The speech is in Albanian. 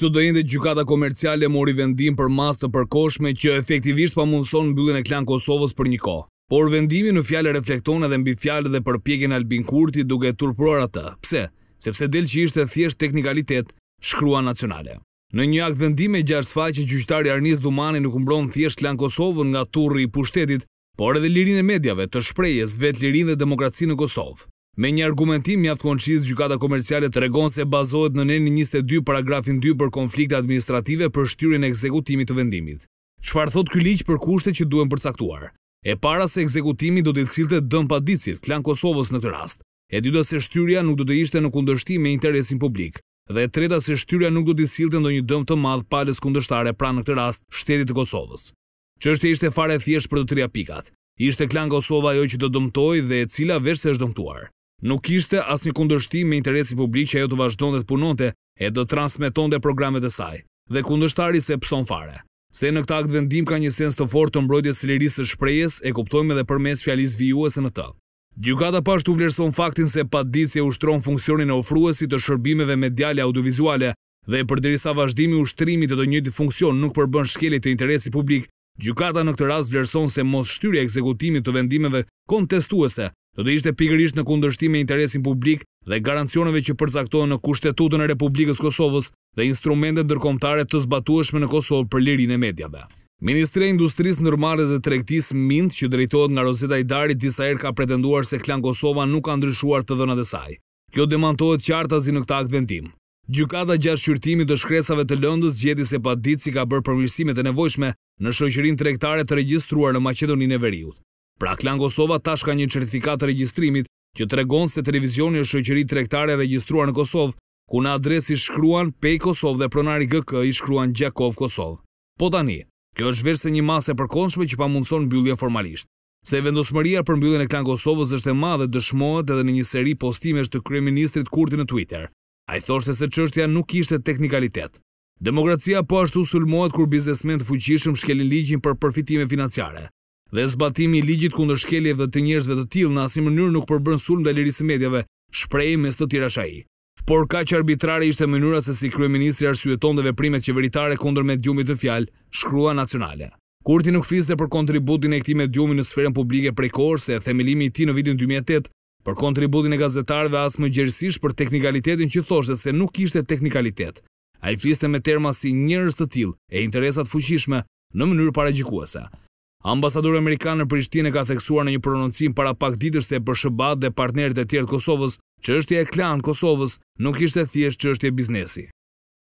këtu do jende gjykata komerciale mori vendim për mas të përkoshme që efektivisht pa mundëson në byllin e klan Kosovës për një ko. Por vendimi në fjale reflekton edhe mbi fjale dhe për pjekin Albin Kurti duke turpruar ata. Pse? Sepse del që ishte thjesht teknikalitet shkrua nacionale. Në një akt vendime gjasht faj që gjyqtari Arnis Dumani nuk mbron thjesht klan Kosovën nga turri i pushtetit, por edhe lirin e medjave të shprejes vet lirin dhe demokraci në Kosovë. Me një argumentim mjaftë konqizë gjukata komerciale të regon se bazohet në nëni 22 paragrafin 2 për konflikte administrative për shtyrin e ekzekutimit të vendimit. Shfarë thot ky liqë për kushte që duhem përcaktuar? E para se ekzekutimi do të cilte dëm pa dicit, klan Kosovës në të rast, e dyda se shtyria nuk do të ishte në kundështi me interesin publik, dhe e treta se shtyria nuk do të cilte në një dëm të madh palës kundështare pra në këtë rast shtetit të Kosovës. Qështje ishte fare thjesht për të tria pikat, ishte klan Kosova jo që do dëmtoj dhe cila vërse është dëmtuar nuk ishte as një kundërshtim me interesi publik që ajo të vazhdojnë dhe të punonte e do transmiton dhe programet e saj, dhe kundërshtari se pëson fare. Se në këta këtë vendim ka një sens të fort të mbrojtje së lirisë të shprejes, e kuptojme dhe përmes fjalis vijuese në të. Gjukata pashtu vlerëson faktin se pa ditë se ushtron funksionin e ofruesi të shërbimeve mediale audiovizuale dhe përderisa vazhdimi ushtrimit të të njëti funksion nuk përbën shkeli të interesi publik, Gjukata në këtë ras vlerëson se mos shtyri e ekzekutimit të vendimeve kontestuese do të ishte pikërisht në kundërshtim me interesin publik dhe garancioneve që përcaktohen në kushtetutën e Republikës Kosovës dhe instrumentet ndërkombëtare të zbatueshme në Kosovë për lirinë e mediave. Ministria Industrisë Normale dhe Tregtisë Mint, që drejtohet nga Rosita Idari, disa herë ka pretenduar se Klan Kosova nuk ka ndryshuar të dhënat e saj. Kjo demontohet qartazi në këtë akt vendim. Gjykata gjatë shqyrtimit të shkresave të lëndës gjeti se ditë si ka bërë përmirësimet e nevojshme në shoqërinë tregtare të regjistruar në Maqedoninë e Veriut. Pra Klan Kosova tash ka një certifikat të registrimit që të regon se televizioni e shëqëri trektare registruar në Kosovë, ku në adres i shkruan Pej Kosovë dhe pronari GK i shkruan Gjakov Kosovë. Po tani, kjo është verë një mase përkonshme që pa mundëson mbyllje formalisht. Se vendosmëria për mbyllje e Klan Kosovës është e madhe dëshmohet edhe në një seri postimesh të Kryeministrit Kurti në Twitter. A i thoshte se qështja nuk ishte teknikalitet. Demokracia po ashtu sulmohet kur biznesmen të fuqishëm shkelin ligjin për përfitime financiare dhe zbatimi i ligjit kundër shkeljeve dhe të njerëzve të tillë në asnjë mënyrë nuk përbën sulm ndaj lirisë së mediave, shprehej mes të tjerash ai. Por kaq arbitrare ishte mënyra se si kryeministri arsyeton dhe veprimet qeveritare kundër mediumit të fjalë, shkrua nacionale. Kurti nuk fliste për kontributin e këtij mediumi në sferën publike prej kohësh se themelimi i tij në vitin 2008 për kontributin e gazetarëve as më gjerësisht për teknikalitetin që thoshte se nuk kishte teknikalitet. Ai fliste me terma si njerëz të tillë e interesat fuqishme në mënyrë paragjikuese. Ambasadori amerikan në Prishtinë ka theksuar në një prononcim para pak ditësh se për Shëbat dhe partnerët e tjerë të Kosovës, çështja e klan Kosovës nuk ishte thjesht çështje biznesi.